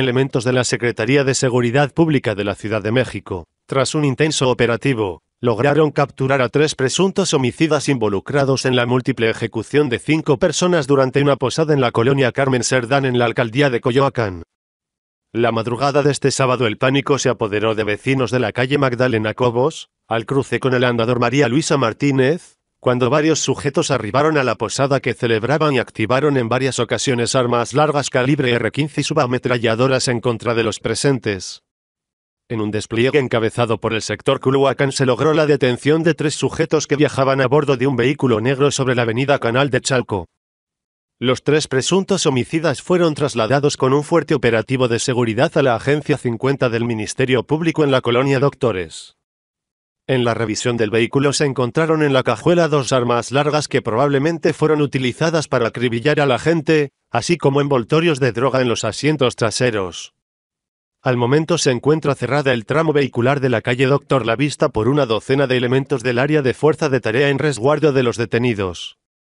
elementos de la Secretaría de Seguridad Pública de la Ciudad de México, tras un intenso operativo, lograron capturar a tres presuntos homicidas involucrados en la múltiple ejecución de cinco personas durante una posada en la colonia Carmen Serdán en la alcaldía de Coyoacán. La madrugada de este sábado el pánico se apoderó de vecinos de la calle Magdalena Cobos, al cruce con el andador María Luisa Martínez, cuando varios sujetos arribaron a la posada que celebraban y activaron en varias ocasiones armas largas calibre R-15 y subametralladoras en contra de los presentes. En un despliegue encabezado por el sector Culhuacán se logró la detención de tres sujetos que viajaban a bordo de un vehículo negro sobre la avenida Canal de Chalco. Los tres presuntos homicidas fueron trasladados con un fuerte operativo de seguridad a la Agencia 50 del Ministerio Público en la colonia Doctores. En la revisión del vehículo se encontraron en la cajuela dos armas largas que probablemente fueron utilizadas para acribillar a la gente, así como envoltorios de droga en los asientos traseros. Al momento se encuentra cerrada el tramo vehicular de la calle Doctor La Vista por una docena de elementos del área de fuerza de tarea en resguardo de los detenidos.